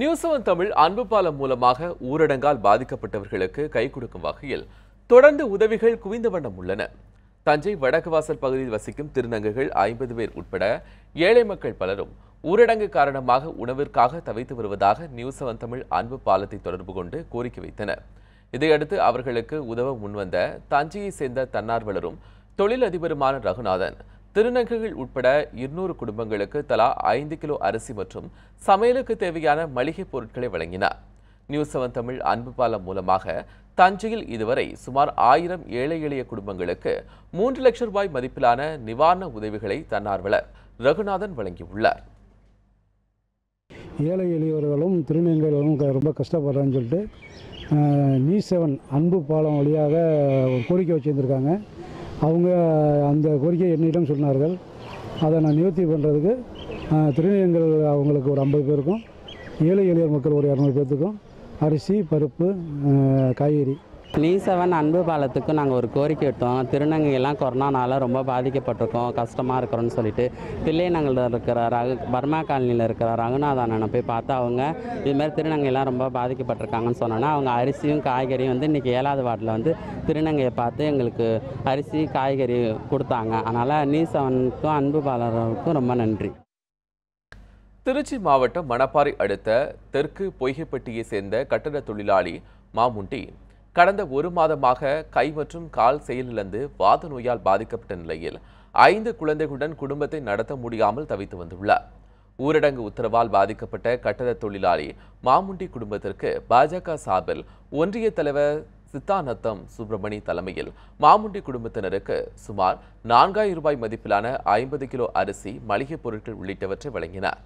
new Tamil அன்பு பாலம் மூலமாக ஊரடங்கால் பாதிக்கப்பட்டவர்களுக்கு கை கொடுக்கும் வகையில் தொடர்ந்து உதவிகள் குவிந்த வண்ணம் உள்ளன தஞ்சை வடக்கு வாசல் பகுதியில் வசிக்கும் திருநங்கைகள் ஐம்பது பேர் உட்பட ஏழை மக்கள் பலரும் ஊரடங்கு காரணமாக உணவிற்காக தவித்து வருவதாக நியூ செவன் தமிழ் அன்பு பாலத்தை தொடர்பு கொண்டு கோரிக்கை வைத்தனர் இதையடுத்து அவர்களுக்கு உதவ முன்வந்த தஞ்சையை சேர்ந்த தன்னார்வலரும் தொழிலதிபருமான ரகுநாதன் திருநங்கைகள் உட்பட இருநூறு குடும்பங்களுக்கு தலா ஐந்து கிலோ அரிசி மற்றும் சமையலுக்கு தேவையான மளிகைப் பொருட்களை வழங்கினார் நியூ செவன் தமிழ் அன்பு பாலம் மூலமாக தஞ்சையில் இதுவரை சுமார் ஆயிரம் ஏழை எளிய குடும்பங்களுக்கு மூன்று லட்சம் ரூபாய் மதிப்பிலான நிவாரண உதவிகளை தன்னார்வலர் ரகுநாதன் வழங்கியுள்ளார் ஏழை எளியவர்களும் திருநங்கைகளும் ரொம்ப கஷ்டப்படுறாங்க சொல்லிட்டு நியூஸ் செவன் அன்பு பாலம் வழியாக ஒரு கோரிக்கை வச்சுருந்துருக்காங்க அவங்க அந்த கோரிக்கையை என்னிடம் சொன்னார்கள் அதை நான் நிவர்த்தி பண்ணுறதுக்கு திருநீங்கள் அவங்களுக்கு ஒரு ஐம்பது பேருக்கும் ஏழை எளிய மக்கள் ஒரு இரநூறு பேர்த்துக்கும் அரிசி பருப்பு காய்கறி நீ செவன் அன்பு பாலத்துக்கும் நாங்கள் ஒரு கோரிக்கை எடுத்தோம் திருநங்கையெல்லாம் கொரோனானால ரொம்ப பாதிக்கப்பட்டிருக்கோம் கஷ்டமாக இருக்கிறோன்னு சொல்லிட்டு தில்லைநகரில் இருக்கிற ரகு பர்மா காலனியில் இருக்கிற ரகுநாத் அண்ணனை போய் பார்த்தா அவங்க இதுமாரி திருநங்கைலாம் ரொம்ப பாதிக்கப்பட்டிருக்காங்கன்னு சொன்னோன்னா அவங்க அரிசியும் காய்கறியும் வந்து இன்றைக்கி ஏழாவது வார்டில் வந்து திருநங்கையை பார்த்து எங்களுக்கு அரிசி காய்கறி கொடுத்தாங்க அதனால் நீ செவனுக்கும் அன்பு பாலருக்கும் ரொம்ப நன்றி திருச்சி மாவட்டம் மணப்பாறை அடுத்த தெற்கு பொய்கைப்பட்டியை சேர்ந்த கட்டட தொழிலாளி மாமுண்டி கடந்த ஒரு மாதமாக கை மற்றும் கால் செயலிழந்து வாத நோயால் பாதிக்கப்பட்ட நிலையில் ஐந்து குழந்தைகளுடன் குடும்பத்தை நடத்த முடியாமல் தவித்து வந்துள்ளார் ஊரடங்கு உத்தரவால் பாதிக்கப்பட்ட கட்டட தொழிலாளி மாமுண்டி குடும்பத்திற்கு பாஜக சார்பில் ஒன்றிய தலைவர் சித்தானத்தம் சுப்பிரமணி தலைமையில் மாமுண்டி குடும்பத்தினருக்கு சுமார் நான்காயிரம் ரூபாய் மதிப்பிலான ஐம்பது கிலோ அரிசி மளிகைப் பொருட்கள் உள்ளிட்டவற்றை வழங்கினார்